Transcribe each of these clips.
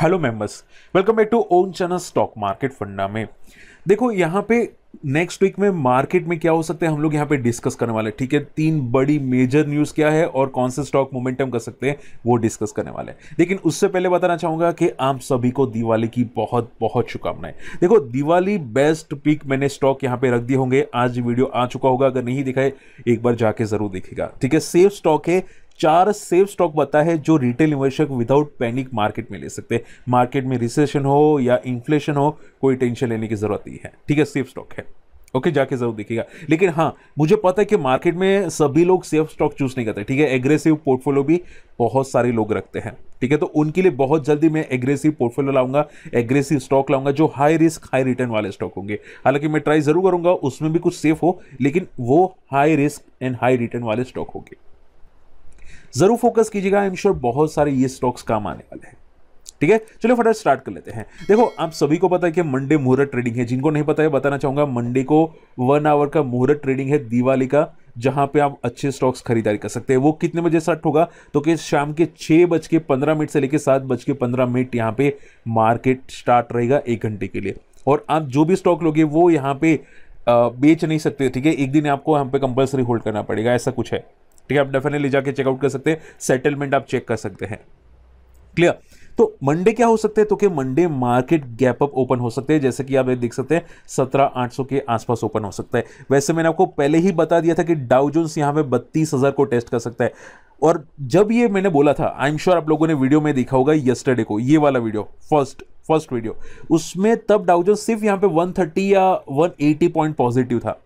Hello members welcome back to own चना stock market फंडा में देखो यहाँ पे नेक्स्ट वीक में मार्केट में क्या हो सकता है हम लोग यहाँ पे डिस्कस करने वाले हैं ठीक है तीन बड़ी मेजर न्यूज़ क्या है और कौन से स्टॉक मोमेंटम कर सकते हैं वो डिस्कस करने वाले हैं लेकिन उससे पहले बताना चाहूंगा कि आप सभी को दिवाली की बहुत बहुत शुभकामनाएं देखो दिवाली बेस्ट पिक मैंने स्टॉक यहाँ पे रख दिए होंगे आज वीडियो आ चुका होगा अगर नहीं दिखाए एक बार जाके ज़रूर देखेगा ठीक है सेफ स्टॉक है चार सेफ स्टॉक बता है जो रिटेल निवेशक विदाउट पैनिक मार्केट में ले सकते हैं मार्केट में रिसेशन हो या इन्फ्लेशन हो कोई टेंशन लेने की ज़रूरत नहीं है ठीक है सेफ स्टॉक है ओके okay, जाके जरूर देखिएगा लेकिन हाँ मुझे पता है कि मार्केट में सभी लोग सेफ स्टॉक चूज नहीं करते ठीक है एग्रेसिव पोर्टफोलियो भी बहुत सारे लोग रखते हैं ठीक है तो उनके लिए बहुत जल्दी मैं एग्रेसिव पोर्टफोलियो लाऊंगा एग्रेसिव स्टॉक लाऊंगा जो हाई रिस्क हाई रिटर्न वाले स्टॉक होंगे हालांकि मैं ट्राई जरूर करूंगा उसमें भी कुछ सेफ हो लेकिन वो high risk and high return वाले स्टॉक होंगे जरूर फोकस कीजिएगा आई एम श्योर बहुत सारे ये स्टॉक्स काम आने वाले हैं ठीक है चलो फटाफट स्टार्ट कर लेते हैं देखो आप सभी को पता है कि मंडे मुहूर्त ट्रेडिंग है जिनको नहीं पता है बताना चाहूंगा मंडे को वन आवर का मुहूर्त ट्रेडिंग है दिवाली का जहां पे आप अच्छे स्टॉक्स खरीदारी कर सकते हैं वो कितने बजे स्टार्ट होगा तो कि शाम के छह बज के पंद्रह मिनट से लेकर सात बज के पंद्रह मिनट यहाँ पे मार्केट स्टार्ट रहेगा एक घंटे के लिए और आप जो भी स्टॉक लोगे वो यहाँ पे बेच नहीं सकते ठीक है एक दिन आपको यहाँ पे कंपलसरी होल्ड करना पड़ेगा ऐसा कुछ है ठीक है आप डेफिनेटली जाके चेकआउट कर सकते हैं सेटलमेंट आप चेक कर सकते हैं क्लियर तो मंडे क्या हो सकते हैं तो कि Monday market gap up open हो सकते हैं जैसे कि आप ये देख सकते हैं सत्रह आठ सौ के आसपास ओपन हो सकता है वैसे मैंने आपको पहले ही बता दिया था कि डाउ जोन्स यहाँ पे बत्तीस हज़ार को टेस्ट कर सकता है और जब ये मैंने बोला था आई एम श्योर आप लोगों ने वीडियो में देखा होगा यस्टरडे को ये वाला वीडियो फर्स्ट फर्स्ट वीडियो उसमें तब डाउजन सिर्फ यहाँ पे 130 या 180 पॉइंट पॉजिटिव था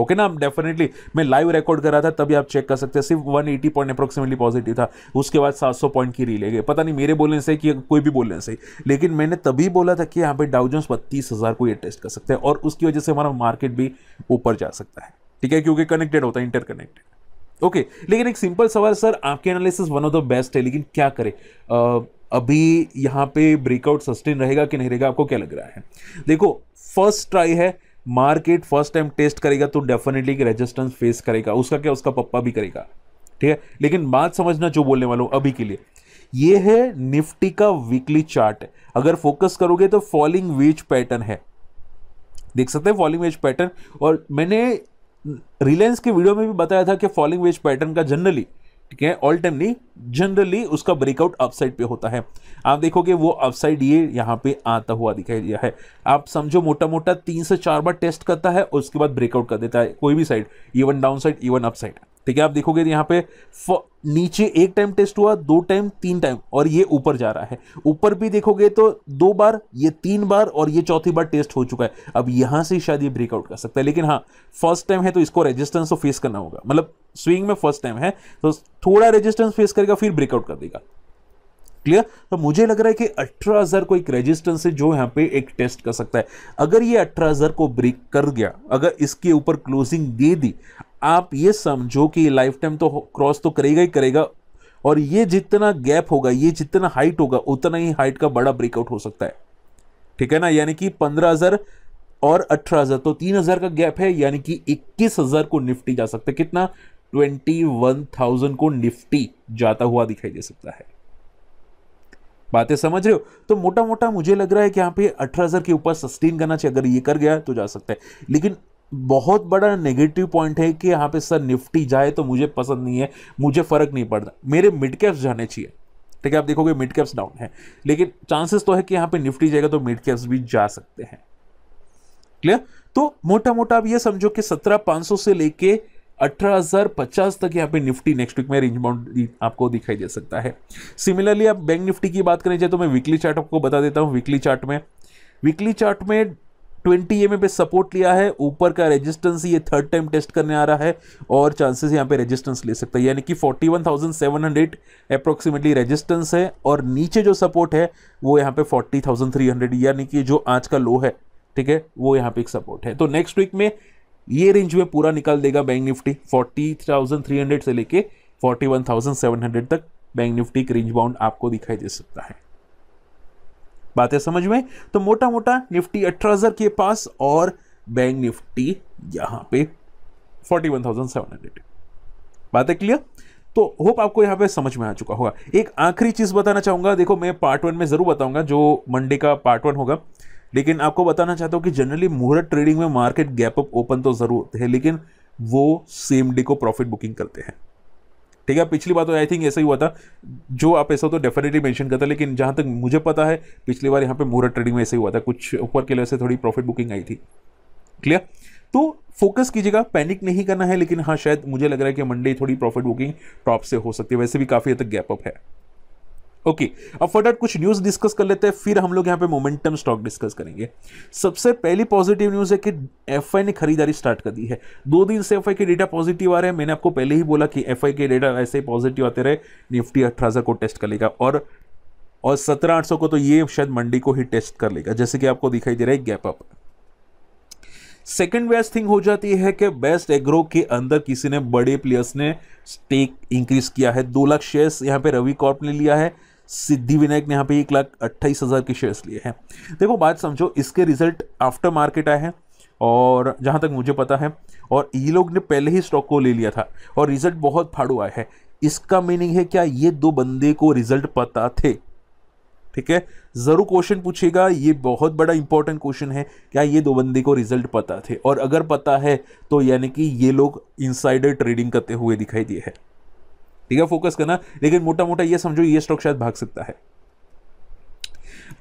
ओके ना डेफिनेटली मैं लाइव रिकॉर्ड कर रहा था तभी आप चेक कर सकते हैं सिर्फ 180 पॉइंट अप्रोक्सीमेटली पॉजिटिव था उसके बाद 700 पॉइंट की रीले गई पता नहीं मेरे बोलने से कि कोई भी बोलने से लेकिन मैंने तभी बोला था कि यहाँ पे डाउजन्स बत्तीस हज़ार को ये टेस्ट कर सकते हैं और उसकी वजह से हमारा मार्केट भी ऊपर जा सकता है ठीक है क्योंकि कनेक्टेड होता है इंटरकनेक्टेड ओके okay, लेकिन एक सिंपल सवाल सर आपके analysis one of the best है लेकिन क्या करें अभी यहाँ पे ब्रेकआउट सस्टेन रहेगा कि नहीं रहेगा आपको क्या लग रहा है देखो फर्स्ट ट्राई है मार्केट फर्स्ट टाइम टेस्ट करेगा तो डेफिनेटली रेजिस्टेंस फेस करेगा उसका क्या उसका पप्पा भी करेगा ठीक है लेकिन बात समझना जो बोलने वाला हूँ अभी के लिए ये है निफ्टी का वीकली चार्ट अगर फोकस करोगे तो फॉलिंग वेज पैटर्न है देख सकते हैं फॉलिंग वेज पैटर्न और मैंने रिलायंस के वीडियो में भी बताया था कि फॉलिंग वेज पैटर्न का जनरली ठीक है ऑल टाइम नहीं जनरली उसका ब्रेकआउट अपसाइड पे होता है आप देखोगे वो अपसाइड ये यहाँ पे आता हुआ दिखाई दिया है आप समझो मोटा मोटा तीन से चार बार टेस्ट करता है और उसके बाद ब्रेकआउट कर देता है कोई भी side even downside even upside ठीक है आप देखोगे तो यहाँ पे नीचे एक टाइम टेस्ट हुआ दो टाइम तीन टाइम और ये ऊपर जा रहा है ऊपर भी देखोगे तो दो बार ये तीन बार और ये चौथी बार टेस्ट हो चुका है अब यहाँ से शायद ये ब्रेकआउट कर सकता है लेकिन हाँ फर्स्ट टाइम है तो इसको रेजिस्टेंस तो फेस करना होगा मतलब स्विंग में फर्स्ट टाइम है तो थोड़ा रेजिस्टेंस फेस करेगा फिर ब्रेकआउट कर देगा क्लियर तो मुझे लग रहा है कि अठारह हज़ार को एक रेजिस्टेंस है जो यहाँ पे एक टेस्ट कर सकता है अगर ये अठारह हज़ार को ब्रेक कर गया अगर इसके ऊपर क्लोजिंग दे दी आप ये समझो कि लाइफ टाइम तो क्रॉस तो करेगा ही करेगा और ये जितना गैप होगा ये जितना हाइट होगा उतना ही हाइट का बड़ा ब्रेकआउट हो सकता है ठीक है ना यानी कि पंद्रह हज़ार और अठारह हज़ार तो तीन हज़ार का गैप है यानी कि इक्कीस हज़ार को निफ्टी जा सकता है कितना ट्वेंटी वन थाउजेंड को निफ्टी जाता हुआ दिखाई दे सकता है बातें समझ रहे हो तो मोटा मोटा मुझे लग रहा है कि यहाँ पे अठारह हज़ार के ऊपर सस्टेन करना चाहिए अगर ये कर गया तो जा सकता है लेकिन बहुत बड़ा नेगेटिव पॉइंट है कि यहाँ पे सर निफ्टी जाए तो मुझे पसंद नहीं है मुझे फ़र्क नहीं पड़ता मेरे मिड कैप्स जाने चाहिए ठीक है आप देखोगे मिड कैप्स डाउन है लेकिन चांसेस तो है कि यहाँ पे निफ्टी जाएगा तो मिड कैप्स भी जा सकते हैं क्लियर तो मोटा मोटा आप ये समझो कि सत्रह पाँच सौ से लेके 18,050 तक यहाँ पे निफ्टी नेक्स्ट वीक में रेंज बाउंड आपको दिखाई दे सकता है सिमिलरली आप बैंक निफ्टी की बात करें जाए तो मैं वीकली चार्ट आपको बता देता हूँ वीकली चार्ट में वीकली चार्ट में 20 एम पे सपोर्ट लिया है ऊपर का रेजिस्टेंस ये थर्ड टाइम टेस्ट करने आ रहा है और चांसेस यहाँ पे रेजिस्टेंस ले सकता है यानी कि 41,700 अप्रोक्सीमेटली रेजिस्टेंस है और नीचे जो सपोर्ट है वो यहाँ पे 40,300 यानी कि जो आज का लो है ठीक है वो यहाँ पे एक सपोर्ट है तो नेक्स्ट वीक में ये रेंज में पूरा निकाल देगा बैंक निफ्टी 40,300 से लेके 41,700 तक बैंक निफ्टी की रेंज बाउंड आपको दिखाई दे सकता है बातें समझ में तो मोटा मोटा निफ्टी अठारह के पास और बैंक निफ्टी यहां पे 41,700 बातें क्लियर तो होप आपको यहां पे समझ में आ चुका होगा एक आखिरी चीज़ बताना चाहूंगा देखो मैं पार्ट वन में ज़रूर बताऊंगा जो मंडे का पार्ट वन होगा लेकिन आपको बताना चाहता हूँ कि जनरली मुहूर्त ट्रेडिंग में मार्केट गैप अप ओपन तो जरूर है लेकिन वो सेम डे को प्रॉफिट बुकिंग करते हैं ठीक है पिछली बार तो आई थिंक ऐसा ही हुआ था जो आप ऐसा तो डेफिनेटली मेंशन करता लेकिन जहां तक मुझे पता है पिछली बार यहाँ पे मुहूर्त ट्रेडिंग में ऐसा ही हुआ था कुछ ऊपर के लिए से थोड़ी प्रॉफिट बुकिंग आई थी क्लियर तो फोकस कीजिएगा पैनिक नहीं करना है लेकिन हाँ शायद मुझे लग रहा है कि मंडे थोड़ी प्रॉफिट बुकिंग टॉप से हो सकती है वैसे भी काफ़ी हद तक गैप अप है ओके okay, अब फटाफट कुछ न्यूज़ डिस्कस कर लेते हैं फिर हम लोग यहाँ पे मोमेंटम स्टॉक डिस्कस करेंगे सबसे पहली पॉजिटिव न्यूज़ है कि एफ ने खरीदारी स्टार्ट कर दी है दो दिन से एफ के डेटा पॉजिटिव आ रहे हैं मैंने आपको पहले ही बोला कि एफ के डेटा ऐसे ही पॉजिटिव आते रहे निफ्टी अठारह को टेस्ट कर लेगा और और सत्रह आठ को तो ये शायद मंडी को ही टेस्ट कर लेगा जैसे कि आपको दिखाई दे रहा है gap up second best thing हो जाती है कि बेस्ट एग्रो के अंदर किसी ने बड़े प्लेयर्स ने स्टेक इंक्रीज किया है दो लाख शेयर्स यहाँ पे रवि कॉर्प ने लिया है सिद्धि विनायक ने यहाँ पे एक लाख अट्ठाईस हज़ार के शेयर्स लिए हैं देखो बात समझो इसके रिजल्ट आफ्टर मार्केट आए हैं और जहाँ तक मुझे पता है और ये लोग ने पहले ही स्टॉक को ले लिया था और रिजल्ट बहुत फाड़ू आया है इसका मीनिंग है क्या ये दो बंदे को रिजल्ट पता थे ठीक है ज़रूर क्वेश्चन पूछेगा ये बहुत बड़ा इंपॉर्टेंट क्वेश्चन है क्या ये दो बंदे को रिजल्ट पता थे और अगर पता है तो यानी कि ये लोग इनसाइडर ट्रेडिंग करते हुए दिखाई दिए हैं ठीक है फोकस करना लेकिन मोटा मोटा ये समझो ये स्टॉक शायद भाग सकता है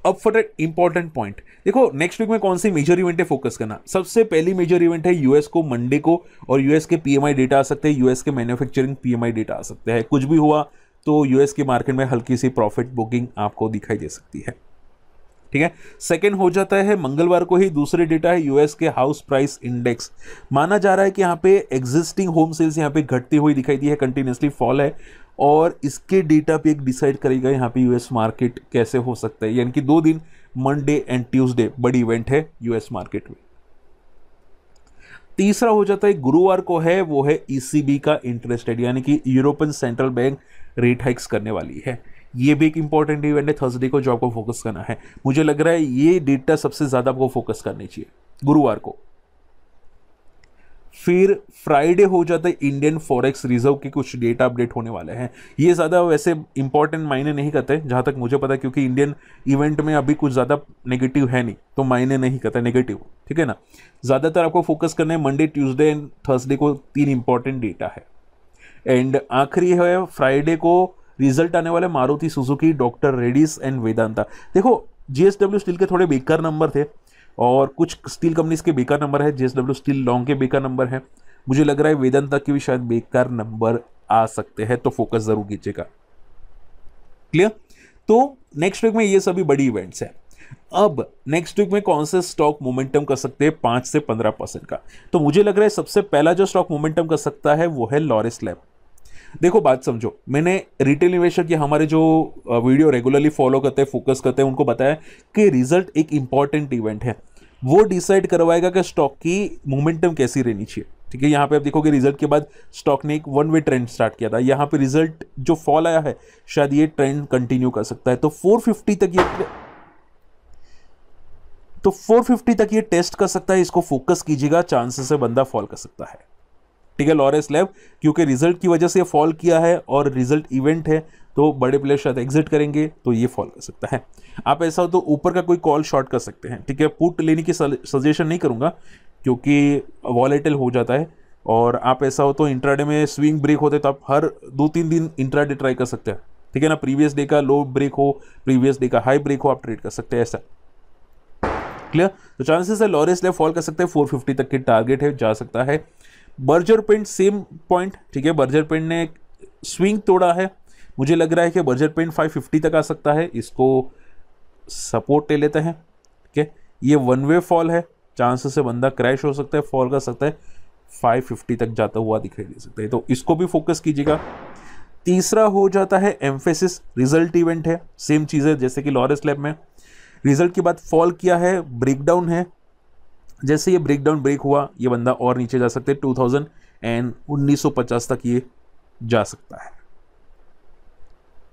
अब फॉर एट इंपॉर्टेंट पॉइंट देखो नेक्स्ट वीक में कौन सी मेजर इवेंट है फोकस करना सबसे पहली मेजर इवेंट है यूएस को मंडे को और यूएस के पीएमआई डेटा आ सकते हैं यूएस के मैन्युफैक्चरिंग पीएमआई डेटा आ सकते हैं कुछ भी हुआ तो यूएस के मार्केट में हल्की सी प्रॉफिट बुकिंग आपको दिखाई दे सकती है ठीक है सेकेंड हो जाता है मंगलवार को ही दूसरे डेटा है यूएस के हाउस प्राइस इंडेक्स माना जा रहा है कि यहाँ पे एग्जिस्टिंग होम सेल्स यहाँ पे घटती हुई दिखाई दी है कंटिन्यूसली फॉल है और इसके डेटा पे एक डिसाइड करेगा यहाँ पे यूएस मार्केट कैसे हो सकता है यानी कि दो दिन मंडे एंड ट्यूजडे बड़ी इवेंट है यूएस मार्केट में तीसरा हो जाता है गुरुवार को है वो है ईसीबी e का इंटरेस्ट रेट यानी कि European central bank rate hikes करने वाली है ये भी एक इंपॉर्टेंट इवेंट है थर्सडे को जो आपको फोकस करना है मुझे लग रहा है ये डेटा सबसे ज़्यादा आपको फोकस करनी चाहिए गुरुवार को फिर फ्राइडे हो जाता है इंडियन फॉरेक्स रिजर्व के कुछ डेटा अपडेट होने वाले हैं ये ज़्यादा वैसे इंपॉर्टेंट मायने नहीं करते जहाँ तक मुझे पता है क्योंकि इंडियन इवेंट में अभी कुछ ज़्यादा नेगेटिव है नहीं तो मायने नहीं करता नेगेटिव ठीक है ना ज़्यादातर आपको फोकस करना है मंडे ट्यूजडे एंड थर्सडे को तीन इंपॉर्टेंट डेटा है एंड आखिरी है फ्राइडे को रिजल्ट आने वाले Maruti Suzuki doctor Reddy's and Vedanta देखो जीएसडब्ल्यू स्टील के थोड़े बेकार नंबर थे और कुछ स्टील कंपनीज के बेकार नंबर है जीएसडब्ल्यू स्टील लॉन्ग के बेकार नंबर है मुझे लग रहा है वेदांता के भी शायद बेकार नंबर आ सकते हैं तो फोकस जरूर कीजिएगा क्लियर तो नेक्स्ट वीक में ये सभी बड़ी इवेंट्स हैं अब नेक्स्ट वीक में कौन से स्टॉक मोमेंटम कर सकते हैं पांच से पंद्रह परसेंट का तो मुझे लग रहा है सबसे पहला जो स्टॉक मोमेंटम कर सकता है वो है लॉरिस लैब देखो बात समझो मैंने रिटेल इन्वेस्टर या हमारे जो वीडियो रेगुलरली फॉलो करते हैं फोकस करते हैं उनको बताया कि रिजल्ट एक इंपॉर्टेंट इवेंट है वो डिसाइड करवाएगा कि स्टॉक की मोमेंटम कैसी रहनी चाहिए ठीक है यहाँ पे आप देखोगे रिजल्ट के बाद स्टॉक ने एक वन वे ट्रेंड स्टार्ट किया था यहाँ पे रिजल्ट जो फॉल आया है शायद ये ट्रेंड कंटिन्यू कर सकता है तो 450 तक ये तो 450 तक ये टेस्ट कर सकता है इसको फोकस कीजिएगा चांसेस है बंदा फॉल कर सकता है ठीक है लॉरेंस लैब क्योंकि रिजल्ट की वजह से फॉल किया है और रिजल्ट इवेंट है तो बड़े प्लेयर शायद एग्जिट करेंगे तो ये फॉल कर सकता है आप ऐसा हो तो ऊपर का कोई कॉल शॉर्ट कर सकते हैं ठीक है पुट लेने की सजेशन नहीं करूँगा क्योंकि वॉलेटल हो जाता है और आप ऐसा हो तो इंट्राडे में स्विंग ब्रेक होते तो आप हर दो तीन दिन इंट्राडे ट्राई कर सकते हैं ठीक है ना प्रीवियस डे का लो ब्रेक हो प्रीवियस डे का हाई ब्रेक हो आप ट्रेड कर सकते हैं ऐसा क्लियर तो चांसेस है लॉरेंस ले फॉल कर सकते हैं 450 तक के टारगेट है जा सकता है बर्जर पेंट सेम पॉइंट ठीक है बर्जर पेंट ने स्विंग तोड़ा है मुझे लग रहा है कि बर्जर पेंट 550 तक आ सकता है इसको सपोर्ट ले लेते हैं ठीक है ये वन वे फॉल है चांसेस से बंदा क्रैश हो सकता है फॉल कर सकता है 550 तक जाता हुआ दिखाई दे सकता है तो इसको भी फोकस कीजिएगा तीसरा हो जाता है एम्फेसिस रिजल्ट इवेंट है सेम चीज़ है जैसे कि लॉरेस लैब में रिजल्ट के बाद फॉल किया है ब्रेकडाउन है जैसे ये ब्रेक डाउन ब्रेक हुआ ये बंदा और नीचे जा सकते टू थाउजेंड एंड उन्नीस सौ पचास तक ये जा सकता है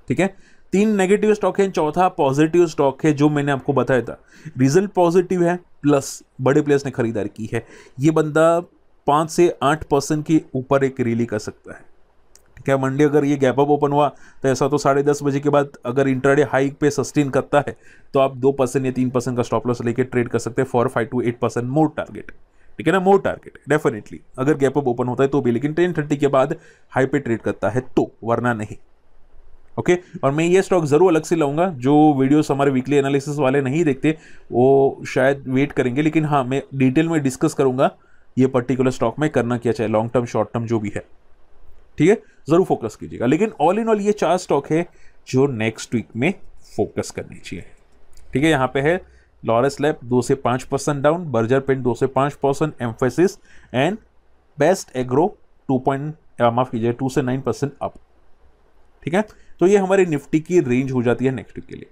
ठीक है तीन नेगेटिव स्टॉक है चौथा पॉजिटिव स्टॉक है जो मैंने आपको बताया था रिजल्ट पॉजिटिव है प्लस बड़े प्लेयर्स ने खरीदारी की है ये बंदा पाँच से आठ परसेंट के ऊपर एक रैली कर सकता है क्या मंडे अगर ये गैप अप ओपन हुआ तो ऐसा तो साढ़े दस बजे के बाद अगर इंटरडे हाइक पे सस्टेन करता है तो आप दो परसेंट या तीन परसेंट का स्टॉप लॉस लेके ट्रेड कर सकते हैं four five to eight percent more target ठीक है ना मोर टारगेट डेफिनेटली अगर गैप अप ओपन होता है तो भी लेकिन टेन थर्टी के बाद हाई पे ट्रेड करता है तो वरना नहीं ओके okay? और मैं ये स्टॉक ज़रूर अलग से लाऊंगा जो वीडियोस हमारे वीकली एनालिसिस वाले नहीं देखते वो शायद वेट करेंगे लेकिन हाँ मैं डिटेल में डिस्कस करूंगा ये पर्टिकुलर स्टॉक में करना क्या चाहिए लॉन्ग टर्म शॉर्ट टर्म जो भी है ठीक है ज़रूर फोकस कीजिएगा लेकिन ऑल इन ऑल ये चार स्टॉक है जो नेक्स्ट वीक में फोकस करनी चाहिए ठीक है यहाँ पे है लॉरेस लैब दो से पाँच परसेंट डाउन बर्जर पेंट दो से पाँच percent Mphasis and Best Agro two point माफ़ कीजिए टू से नाइन परसेंट अप ठीक है तो ये हमारे निफ्टी की रेंज हो जाती है नेक्स्ट वीक के लिए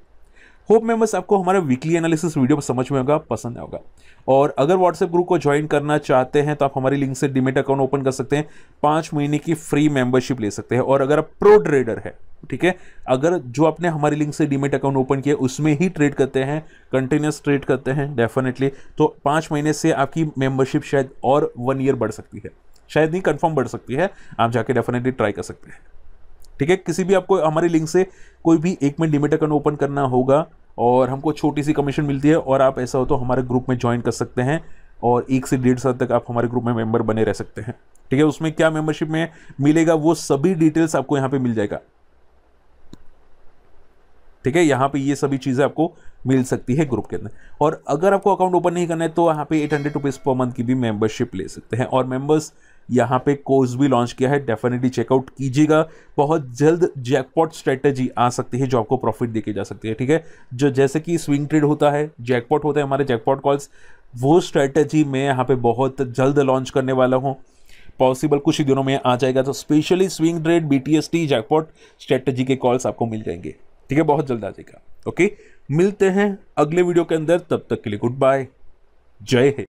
होप बस आपको हमारा वीकली एनालिसिस वीडियो समझ में होगा पसंद आएगा और अगर व्हाट्सएप ग्रुप को ज्वाइन करना चाहते हैं तो आप हमारी लिंक से डिमेट अकाउंट ओपन कर सकते हैं पाँच महीने की फ्री मेंबरशिप ले सकते हैं और अगर आप प्रो ट्रेडर है ठीक है अगर जो आपने हमारी लिंक से डिमेट अकाउंट ओपन किया उसमें ही ट्रेड करते हैं कंटिन्यूस ट्रेड करते हैं डेफिनेटली तो पाँच महीने से आपकी मेंबरशिप शायद और वन ईयर बढ़ सकती है शायद नहीं कंफर्म बढ़ सकती है आप जाके डेफिनेटली ट्राई कर सकते हैं ठीक है किसी भी आपको हमारे लिंक से कोई भी एक मिनट डिमेट अकाउंट ओपन करना होगा और हमको छोटी सी कमीशन मिलती है और आप ऐसा हो तो हमारे ग्रुप में ज्वाइन कर सकते हैं और एक से डेढ़ साल तक आप हमारे ग्रुप में मेंबर बने रह सकते हैं ठीक है उसमें क्या मेंबरशिप में मिलेगा वो सभी डिटेल्स आपको यहाँ पे मिल जाएगा ठीक है यहाँ पे ये सभी चीज़ें आपको मिल सकती है ग्रुप के अंदर और अगर आपको अकाउंट ओपन नहीं करना है तो यहाँ पे eight hundred rupees per month की भी मेंबरशिप ले सकते हैं और मेंबर्स यहाँ पे कोर्स भी लॉन्च किया है डेफिनेटली चेकआउट कीजिएगा बहुत जल्द जैकपॉट स्ट्रेटजी आ सकती है जो आपको प्रॉफिट देके जा सकती है ठीक है जो जैसे कि स्विंग ट्रेड होता है जैकपॉट होता है हमारे जैकपॉट कॉल्स वो स्ट्रेटजी मैं यहाँ पे बहुत जल्द लॉन्च करने वाला हूँ पॉसिबल कुछ ही दिनों में आ जाएगा तो specially swing trade B T S T jackpot strategy के कॉल्स आपको मिल जाएंगे ठीक है बहुत जल्द आ जाएगा ओके मिलते हैं अगले वीडियो के अंदर तब तक के लिए गुड बाय जय हिंद